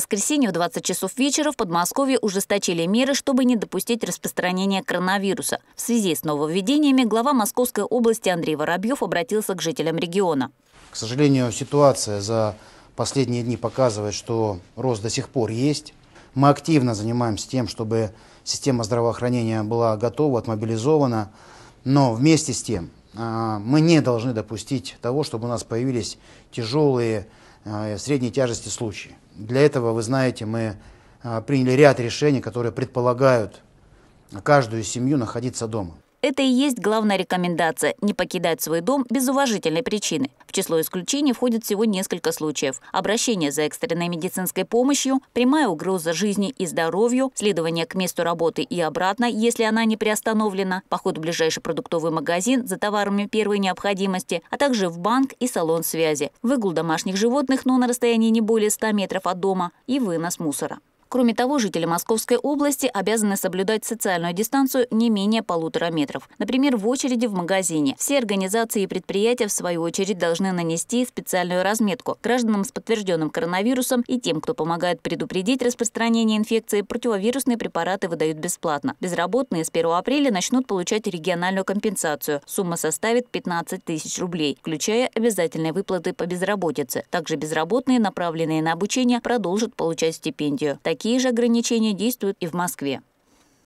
воскресенье в 20 часов вечера в Подмосковье ужесточили меры, чтобы не допустить распространения коронавируса. В связи с нововведениями глава Московской области Андрей Воробьев обратился к жителям региона. К сожалению, ситуация за последние дни показывает, что рост до сих пор есть. Мы активно занимаемся тем, чтобы система здравоохранения была готова, отмобилизована. Но вместе с тем а, мы не должны допустить того, чтобы у нас появились тяжелые а, средней тяжести случаи. Для этого, вы знаете, мы а, приняли ряд решений, которые предполагают каждую семью находиться дома. Это и есть главная рекомендация – не покидать свой дом без уважительной причины. В число исключений входит всего несколько случаев. Обращение за экстренной медицинской помощью, прямая угроза жизни и здоровью, следование к месту работы и обратно, если она не приостановлена, поход в ближайший продуктовый магазин за товарами первой необходимости, а также в банк и салон связи, выгул домашних животных, но на расстоянии не более 100 метров от дома и вынос мусора. Кроме того, жители Московской области обязаны соблюдать социальную дистанцию не менее полутора метров. Например, в очереди в магазине. Все организации и предприятия, в свою очередь, должны нанести специальную разметку гражданам с подтвержденным коронавирусом и тем, кто помогает предупредить распространение инфекции, противовирусные препараты выдают бесплатно. Безработные с 1 апреля начнут получать региональную компенсацию. Сумма составит 15 тысяч рублей, включая обязательные выплаты по безработице. Также безработные, направленные на обучение, продолжат получать стипендию. Такие Такие же ограничения действуют и в Москве.